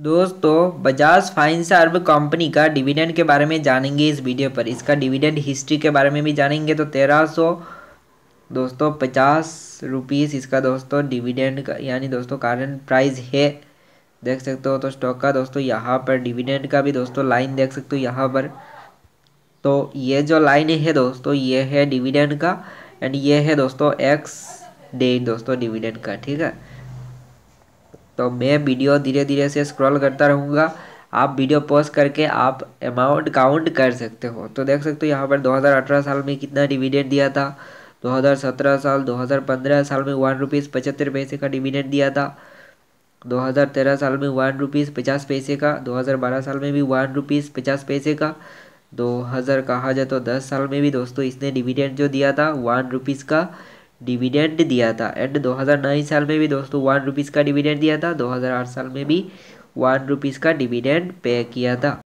दोस्तों बजाज फाइनसर्व कंपनी का डिविडेंड के बारे में जानेंगे इस वीडियो पर इसका डिविडेंड हिस्ट्री के बारे में भी जानेंगे तो तेरह सौ दोस्तों पचास रुपीज़ इसका दोस्तों डिविडेंड का यानी दोस्तों कारंट प्राइस है देख सकते हो तो स्टॉक का दोस्तों यहाँ पर डिविडेंड का भी दोस्तों लाइन देख सकते हो यहाँ पर तो ये जो लाइन है दोस्तों ये है डिविडेंड का एंड ये है दोस्तों एक्स डेट दोस्तों डिविडेंड का ठीक है तो मैं वीडियो धीरे धीरे से स्क्रॉल करता रहूँगा आप वीडियो पॉज करके आप अमाउंट काउंट कर सकते हो तो देख सकते हो यहाँ पर 2018 साल में कितना डिविडेंड दिया था 2017 साल 2015 साल में वन रुपीज़ पचहत्तर पैसे का डिविडेंड दिया था 2013 साल में वन रुपीज़ पचास पैसे का 2012 साल में भी वन रुपीज़ पचास पैसे का 2000 कहा जाए तो 10 साल में भी दोस्तों इसने डिविडेंड जो दिया था वन रुपीज़ का डिविडेंड दिया था एंड 2009 साल में भी दोस्तों वन रुपीज़ का डिविडेंड दिया था 2008 साल में भी वन रुपीज़ का डिविडेंड पे किया था